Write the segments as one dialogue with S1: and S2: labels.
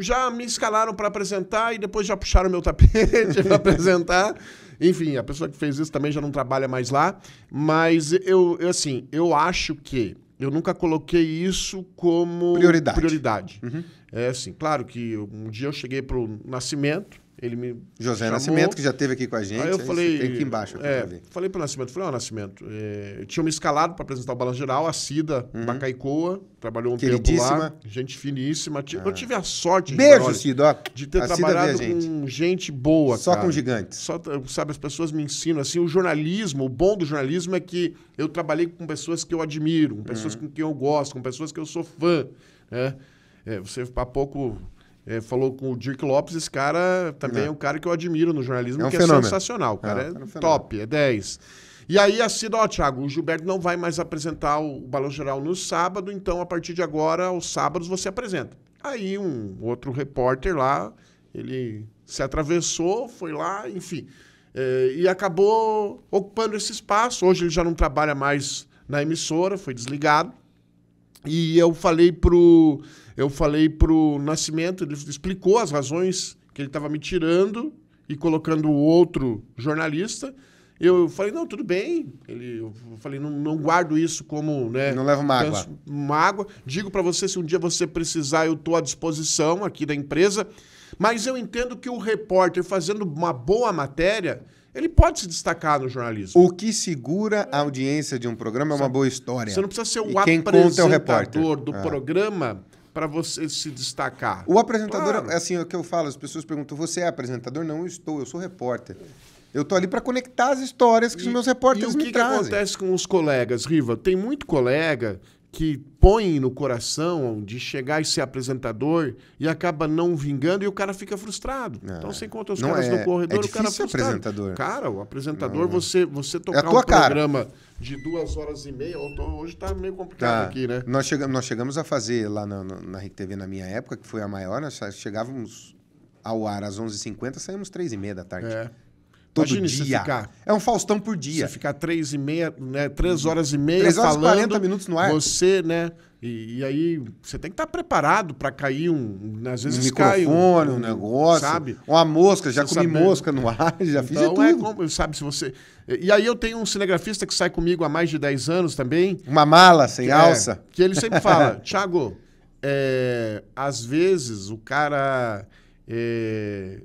S1: já me escalaram para apresentar e depois já puxaram meu tapete para apresentar. Enfim, a pessoa que fez isso também já não trabalha mais lá. Mas eu, eu assim, eu acho que eu nunca coloquei isso como prioridade. prioridade. Uhum. É assim, claro que um dia eu cheguei para o nascimento ele me José chamou. Nascimento, que já esteve aqui com a gente. Aí eu aí falei. Tem aqui embaixo. É, falei para o Nascimento, falei, ó, oh, Nascimento, é, eu tinha me escalado para apresentar o Balanço Geral, a Cida uhum. Bacaicoa, trabalhou um tempo lá. Gente finíssima. Ah. Eu tive a sorte Beijo, Cida, de ter a trabalhado com gente boa. Só cara. com gigantes. Só, sabe, as pessoas me ensinam assim. O jornalismo, o bom do jornalismo é que eu trabalhei com pessoas que eu admiro, com pessoas uhum. com quem eu gosto, com pessoas que eu sou fã. Né? É, você há pouco falou com o Dirk Lopes, esse cara também é, é um cara que eu admiro no jornalismo, é um que é fenômeno. é sensacional. O cara é, é, é um top, é 10. E aí a Cida, ó, Thiago, o Gilberto não vai mais apresentar o Balão Geral no sábado, então a partir de agora, aos sábados, você apresenta. Aí um outro repórter lá, ele se atravessou, foi lá, enfim. É, e acabou ocupando esse espaço. Hoje ele já não trabalha mais na emissora, foi desligado. E eu falei pro eu falei pro Nascimento, ele explicou as razões que ele estava me tirando e colocando o outro jornalista. Eu falei, não, tudo bem. Ele, eu falei, não, não guardo isso como. Né, não leva mágoa. mágoa. Digo para você, se um dia você precisar, eu estou à disposição aqui da empresa. Mas eu entendo que o repórter, fazendo uma boa matéria, ele pode se destacar no jornalismo.
S2: O que segura a audiência de um programa é uma boa história. Você não precisa ser o quem apresentador é o do ah.
S1: programa para você se destacar. O apresentador,
S2: claro. assim, é o que eu falo, as pessoas perguntam, você é apresentador? Não, eu estou, eu sou repórter. Eu tô ali para
S1: conectar as histórias que e, os meus repórteres e me que trazem. O que acontece com os colegas, Riva? Tem muito colega que põe no coração de chegar e ser apresentador e acaba não vingando e o cara fica frustrado. É. Então você encontra os não caras é, no corredor, é o cara frustrado. apresentador. Cara, o apresentador, não. você você é tocar é um programa cara. de duas horas e meia, hoje tá meio complicado tá. aqui,
S2: né? Nós chegamos, nós chegamos a fazer lá na, na, na RedeTV na minha época, que foi a maior, nós chegávamos ao ar às 11h50, saímos 3h30 da tarde. É todo Imagine dia.
S1: Ficar, é um Faustão por dia. Você ficar três e meia, né? Três uhum. horas e meia três horas falando. 40 minutos no ar. Você, né? E, e aí você tem que estar tá preparado para cair um, né, às vezes um microfone, um, um, negócio, sabe?
S2: Uma mosca, já você comi sabe. mosca no ar, já então, fiz de é tudo. É
S1: como, sabe se você. E aí eu tenho um cinegrafista que sai comigo há mais de 10 anos também. Uma mala sem que, é, alça. É, que ele sempre fala, Thiago, é, às vezes o cara é,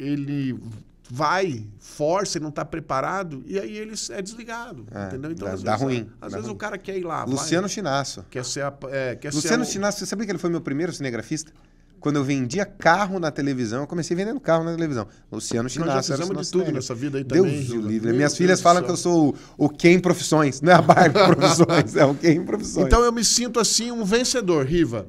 S1: ele vai, força e não está preparado, e aí ele é desligado. É, entendeu? Então, dá, às dá ruim. Às dá vezes ruim. o cara quer ir lá. Luciano Chinasso. Quer ser a, é, quer Luciano ser a...
S2: Chinasso, você sabia que ele foi meu primeiro cinegrafista? Quando eu vendia carro na televisão, eu comecei vendendo carro na televisão. Luciano Chinasso. Nós de tudo nessa vida aí Deus também. Deus o livre. Minhas Deus filhas Deus falam que eu sou o, o Profissões. Não é a barba Profissões, é o quem Profissões. Então
S1: eu me sinto assim um vencedor, Riva.